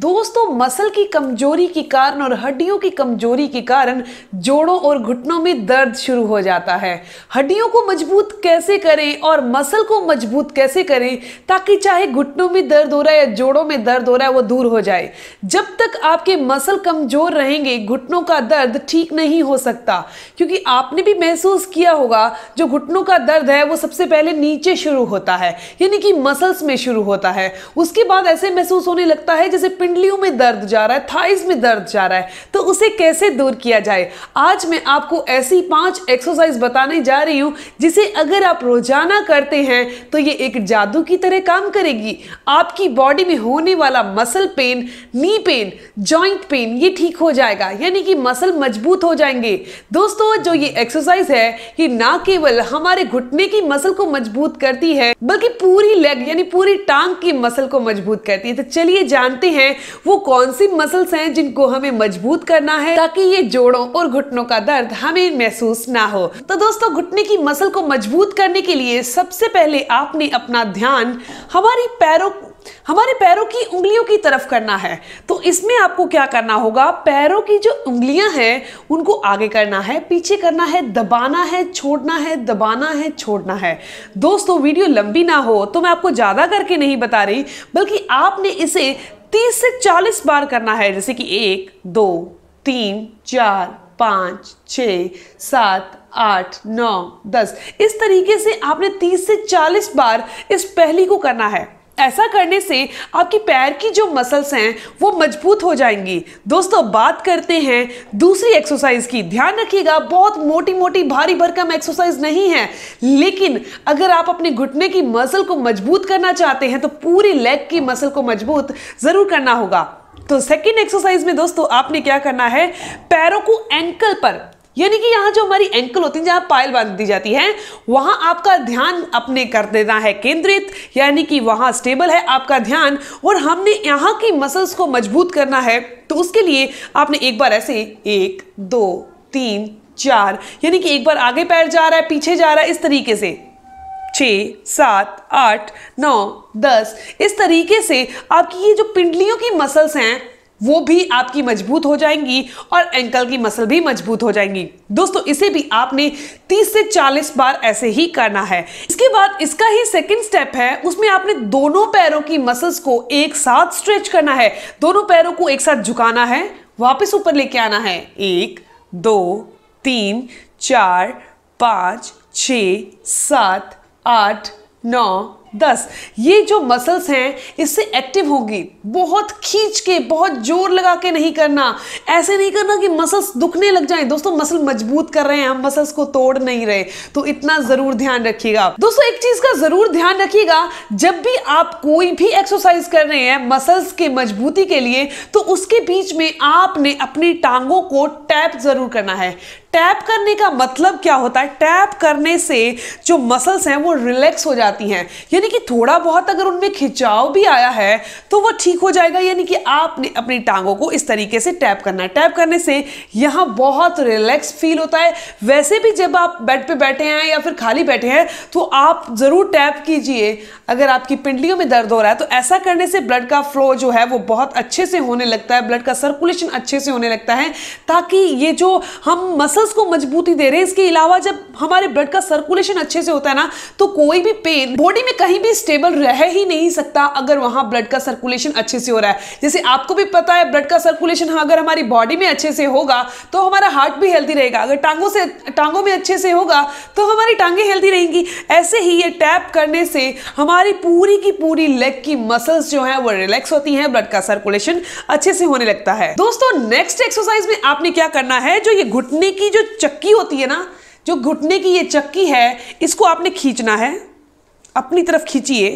दोस्तों मसल की कमजोरी के कारण और हड्डियों की कमजोरी के कारण जोड़ों और घुटनों में दर्द शुरू हो जाता है हड्डियों को मजबूत कैसे करें और मसल को मजबूत कैसे करें ताकि चाहे घुटनों में दर्द हो रहा है या जोड़ों में दर्द हो रहा है वो दूर हो जाए जब तक आपके मसल कमजोर रहेंगे घुटनों का दर्द ठीक नहीं हो सकता क्योंकि आपने भी महसूस किया होगा जो घुटनों का दर्द है वो सबसे पहले नीचे शुरू होता है यानी कि मसल्स में शुरू होता है उसके बाद ऐसे महसूस होने लगता है जैसे पिंडलियों में दर्द जा रहा है थाइस में दर्द जा रहा है तो उसे कैसे दूर किया जाए आज मैं आपको ऐसी पांच एक्सरसाइज बताने जा रही हूं जिसे अगर आप रोजाना करते हैं तो ये एक जादू की तरह काम करेगी आपकी बॉडी में होने वाला muscle pain knee pain joint pain ये ठीक हो जाएगा यानी कि मसल मजबूत हो जाएंगे दोस्तों जो ये एक्सरसाइज है ये ना केवल हमारे घुटने की मसल को मजबूत करती है बल्कि पूरी लेग यानी पूरी टांग की मसल को मजबूत करती है तो चलिए जानते हैं वो कौन सी मसल्स हैं जिनको हमें मजबूत करना है ताकि ये जोड़ों और घुटनों का दर्द हमें महसूस ना हो तो दोस्तों घुटने की मसल को मजबूत करने के लिए सबसे पहले आपने अपना ध्यान हमारी पैरों हमारे पैरों की उंगलियों की तरफ करना है तो इसमें आपको क्या करना होगा पैरों की जो उंगलियां हैं उनको आगे करना है पीछे करना है दबाना है छोड़ना है दबाना है छोड़ना है दोस्तों वीडियो लंबी ना हो तो मैं आपको ज़्यादा करके नहीं बता रही बल्कि आपने इसे तीस से चालीस बार करना है जैसे कि एक दो तीन चार पाँच छ सात आठ नौ दस इस तरीके से आपने तीस से चालीस बार इस पहली को करना है ऐसा करने से आपकी पैर की जो मसल्स हैं वो मजबूत हो जाएंगी दोस्तों बात करते हैं दूसरी एक्सरसाइज की ध्यान रखिएगा बहुत मोटी मोटी भारी भरकम एक्सरसाइज नहीं है लेकिन अगर आप अपने घुटने की मसल को मजबूत करना चाहते हैं तो पूरी लेग की मसल को मजबूत ज़रूर करना होगा तो सेकेंड एक्सरसाइज में दोस्तों आपने क्या करना है पैरों को एंकल पर यानी कि यहाँ जो हमारी एंकल होती है जहाँ पायल बांध दी जाती है वहाँ आपका ध्यान अपने कर देना है केंद्रित यानी कि वहाँ स्टेबल है आपका ध्यान और हमने यहाँ की मसल्स को मजबूत करना है तो उसके लिए आपने एक बार ऐसे एक दो तीन चार यानी कि एक बार आगे पैर जा रहा है पीछे जा रहा है इस तरीके से छः सात आठ नौ दस इस तरीके से आपकी ये जो पिंडलियों की मसल्स हैं वो भी आपकी मजबूत हो जाएंगी और एंकल की मसल भी मजबूत हो जाएंगी दोस्तों इसे भी आपने 30 से 40 बार ऐसे ही करना है इसके बाद इसका ही सेकंड स्टेप है उसमें आपने दोनों पैरों की मसल्स को एक साथ स्ट्रेच करना है दोनों पैरों को एक साथ झुकाना है वापस ऊपर लेके आना है एक दो तीन चार पाँच छ सात आठ नौ दस ये जो मसल्स हैं इससे एक्टिव होगी बहुत खींच के बहुत जोर लगा के नहीं करना ऐसे नहीं करना कि मसल्स दुखने लग जाएं दोस्तों मसल मजबूत कर रहे हैं हम मसल्स को तोड़ नहीं रहे तो इतना जरूर ध्यान रखिएगा दोस्तों एक चीज का जरूर ध्यान रखिएगा जब भी आप कोई भी एक्सरसाइज कर रहे हैं मसल्स के मजबूती के लिए तो उसके बीच में आपने अपनी टांगों को टैप जरूर करना है टैप करने का मतलब क्या होता है टैप करने से जो मसल्स हैं वो रिलैक्स हो जाती हैं यानी कि थोड़ा बहुत अगर उनमें खिंचाव भी आया है तो वो ठीक हो जाएगा यानी कि आपने अपनी टांगों को इस तरीके से टैप करना है टैप करने से यहाँ बहुत रिलैक्स फील होता है वैसे भी जब आप बेड पे बैठे हैं या फिर खाली बैठे हैं तो आप ज़रूर टैप कीजिए अगर आपकी पिंडलियों में दर्द हो रहा है तो ऐसा करने से ब्लड का फ्लो जो है वो बहुत अच्छे से होने लगता है ब्लड का सर्कुलेशन अच्छे से होने लगता है ताकि ये जो हम मसल्स को मजबूती दे रहे हैं इसके अलावा जब हमारे ब्लड का सर्कुलेशन अच्छे से होता है ना तो कोई भी पेन बॉडी में कहीं भी स्टेबल रह ही नहीं सकता अगर वहां ब्लड का सर्कुलेशन अच्छे से हो रहा है जैसे आपको भी पता है ब्लड का सर्कुलेशन हाँ, अगर हमारी बॉडी में अच्छे से होगा तो हमारा हार्ट भी हेल्थी रहेगा अगर टांगों से टांगों में अच्छे से होगा तो हमारी टांगे हेल्थी रहेंगी ऐसे ही ये टैप करने से हमारी पूरी की पूरी लेग की मसल्स जो है वो रिलैक्स होती है ब्लड का सर्कुलेशन अच्छे से होने लगता है दोस्तों नेक्स्ट एक्सरसाइज में आपने क्या करना है जो ये घुटने की जो चक्की होती है ना जो घुटने की ये चक्की है इसको आपने खींचना है अपनी तरफ खींचिए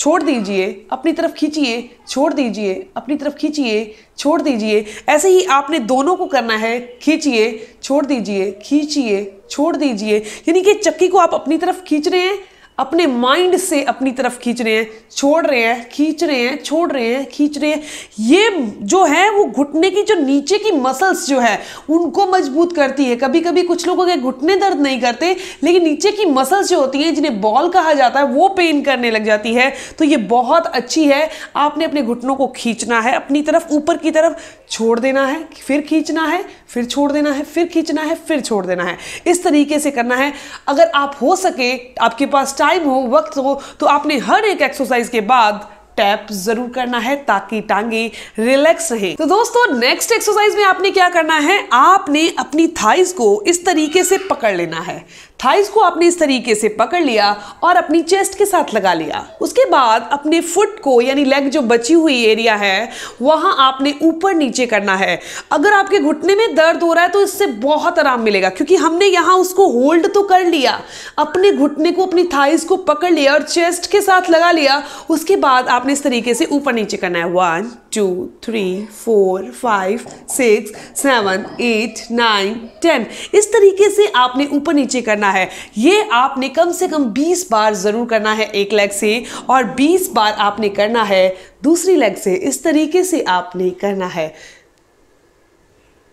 छोड़ दीजिए अपनी तरफ खींचिए छोड़ दीजिए अपनी तरफ खींचिए छोड़ दीजिए ऐसे ही आपने दोनों को करना है खींचिए छोड़ दीजिए खींचिए छोड़ दीजिए यानी कि चक्की को आप अपनी तरफ खींच रहे हैं अपने माइंड से अपनी तरफ खींच रहे हैं छोड़ रहे हैं खींच रहे हैं छोड़ रहे हैं खींच रहे हैं ये जो है वो घुटने की जो नीचे की मसल्स जो है उनको मजबूत करती है कभी कभी कुछ लोगों के घुटने दर्द नहीं करते लेकिन नीचे की मसल्स जो होती हैं जिन्हें बॉल कहा जाता है वो पेन करने लग जाती है तो ये बहुत अच्छी है आपने अपने घुटनों को खींचना है अपनी तरफ ऊपर की तरफ छोड़ देना है फिर खींचना है फिर छोड़ देना है फिर खींचना है फिर छोड़ देना है इस तरीके से करना है अगर आप हो सके आपके पास टाइम हो वक्त हो तो आपने हर एक एक्सरसाइज के बाद टैप जरूर करना है ताकि टांगे रिलैक्स रहे तो दोस्तों नेक्स्ट एक्सरसाइज में आपने क्या करना है आपने अपनी थाइस को इस तरीके से पकड़ लेना है थाइस को आपने इस तरीके से पकड़ लिया और अपनी चेस्ट के साथ लगा लिया उसके बाद अपने फुट को यानी लेग जो बची हुई एरिया है वहां आपने ऊपर नीचे करना है अगर आपके घुटने में दर्द हो रहा है तो इससे बहुत आराम मिलेगा क्योंकि हमने यहाँ उसको होल्ड तो कर लिया अपने घुटने को अपनी थाइस को पकड़ लिया और चेस्ट के साथ लगा लिया उसके बाद आप आपने इस तरीके से ऊपर नीचे करना है one two three four five six seven eight nine ten इस तरीके से आपने ऊपर नीचे करना है ये आपने कम से कम बीस बार ज़रूर करना है एक लेग से और बीस बार आपने करना है दूसरी लेग से इस तरीके से आपने करना है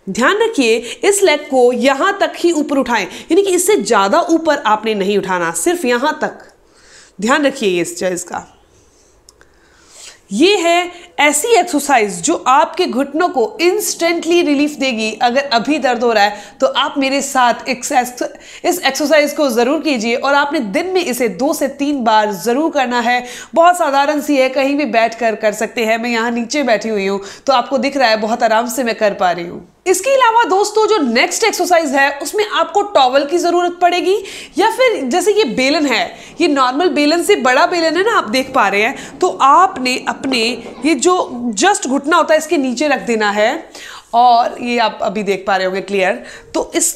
ध्यान रखिए इस लेग को यहां तक ही ऊपर उठाएं यानी कि इससे ज़्यादा ऊपर आपने नहीं उठाना सिर्फ यहां तक ध्यान रखिए इस चीज़ का ये है ऐसी एक्सरसाइज जो आपके घुटनों को इंस्टेंटली रिलीफ देगी अगर अभी दर्द हो रहा है तो आप मेरे साथ इस एक्सरसाइज को ज़रूर कीजिए और आपने दिन में इसे दो से तीन बार ज़रूर करना है बहुत साधारण सी है कहीं भी बैठ कर कर सकते हैं मैं यहाँ नीचे बैठी हुई हूँ तो आपको दिख रहा है बहुत आराम से मैं कर पा रही हूँ इसके अलावा दोस्तों जो नेक्स्ट एक्सरसाइज है उसमें आपको टॉवल की ज़रूरत पड़ेगी या फिर जैसे ये बेलन है ये नॉर्मल बेलन से बड़ा बेलन है ना आप देख पा रहे हैं तो आपने अपने ये जो जस्ट घुटना होता है इसके नीचे रख देना है और ये आप अभी देख पा रहे होंगे क्लियर तो इस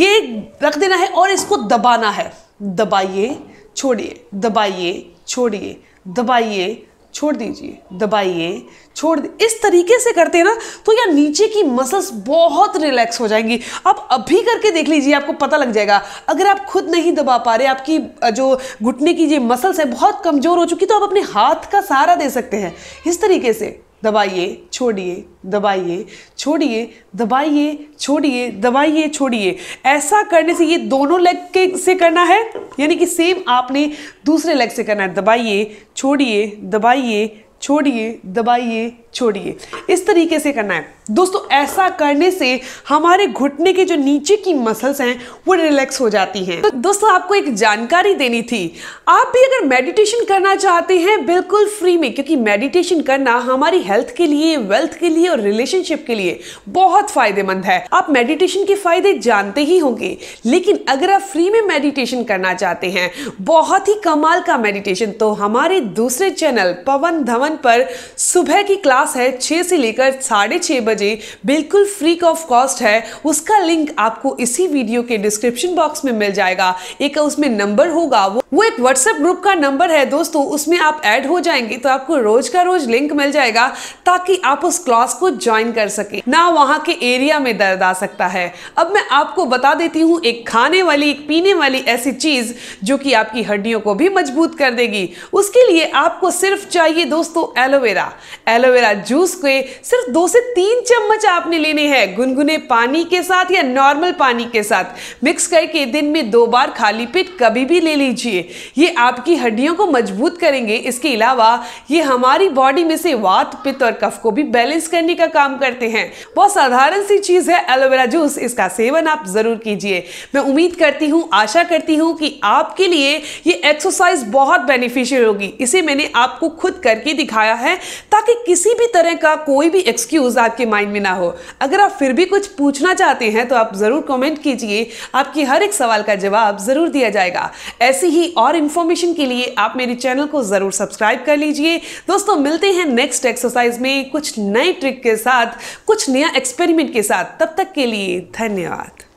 ये रख देना है और इसको दबाना है दबाइए छोड़िए दबाइए छोड़िए दबाइए छोड़ दीजिए दबाइए छोड़ इस तरीके से करते हैं ना तो यार नीचे की मसल्स बहुत रिलैक्स हो जाएंगी आप अभी करके देख लीजिए आपको पता लग जाएगा अगर आप खुद नहीं दबा पा रहे आपकी जो घुटने की जो मसल्स है बहुत कमज़ोर हो चुकी तो आप अपने हाथ का सहारा दे सकते हैं इस तरीके से दबाइए छोड़िए दबाइए छोड़िए दबाइए छोड़िए दबाइए छोड़िए ऐसा करने से ये दोनों लेग के से करना है यानी कि सेम आपने दूसरे लेग से करना है दबाइए छोड़िए दबाइए छोड़िए दबाइए छोड़िए इस तरीके से करना है दोस्तों ऐसा करने से हमारे घुटने के जो नीचे की मसल्स हैं वो रिलैक्स हो जाती हैं तो दोस्तों आपको एक जानकारी देनी थी आप भी अगर मेडिटेशन करना चाहते हैं बिल्कुल फ्री में क्योंकि मेडिटेशन करना हमारी हेल्थ के लिए वेल्थ के लिए और रिलेशनशिप के लिए बहुत फायदेमंद है आप मेडिटेशन के फायदे जानते ही होंगे लेकिन अगर आप फ्री में मेडिटेशन करना चाहते हैं बहुत ही कमाल का मेडिटेशन तो हमारे दूसरे चैनल पवन धवन पर सुबह की क्लास क्लास है छः से लेकर साढ़े छः बजे बिल्कुल फ्री ऑफ कॉस्ट है उसका लिंक आपको इसी वीडियो के डिस्क्रिप्शन बॉक्स में मिल जाएगा एक उसमें नंबर होगा वो वो एक व्हाट्सएप ग्रुप का नंबर है दोस्तों उसमें आप ऐड हो जाएंगे तो आपको रोज का रोज लिंक मिल जाएगा ताकि आप उस क्लास को ज्वाइन कर सके ना वहाँ के एरिया में दर्द आ सकता है अब मैं आपको बता देती हूँ एक खाने वाली एक पीने वाली ऐसी चीज जो कि आपकी हड्डियों को भी मजबूत कर देगी उसके लिए आपको सिर्फ चाहिए दोस्तों एलोवेरा एलोवेरा का जूस को सिर्फ दो से तीन चम्मच आपने लेने हैं गुनगुने पानी के साथ या नॉर्मल पानी के साथ मिक्स करके दिन में दो बार खाली पेट कभी भी ले लीजिए ये आपकी हड्डियों को मजबूत करेंगे इसके अलावा ये हमारी बॉडी में से वात पित्त और कफ को भी बैलेंस करने का काम करते हैं बहुत साधारण सी चीज़ है एलोवेरा जूस इसका सेवन आप ज़रूर कीजिए मैं उम्मीद करती हूँ आशा करती हूँ कि आपके लिए ये एक्सरसाइज बहुत बेनिफिशियल होगी इसे मैंने आपको खुद करके दिखाया है ताकि किसी भी भी तरह का कोई भी एक्सक्यूज़ आपके माइंड में ना हो अगर आप फिर भी कुछ पूछना चाहते हैं तो आप ज़रूर कमेंट कीजिए आपकी हर एक सवाल का जवाब ज़रूर दिया जाएगा ऐसी ही और इंफॉर्मेशन के लिए आप मेरे चैनल को ज़रूर सब्सक्राइब कर लीजिए दोस्तों मिलते हैं नेक्स्ट एक्सरसाइज में कुछ नए ट्रिक के साथ कुछ नया एक्सपेरिमेंट के साथ तब तक के लिए धन्यवाद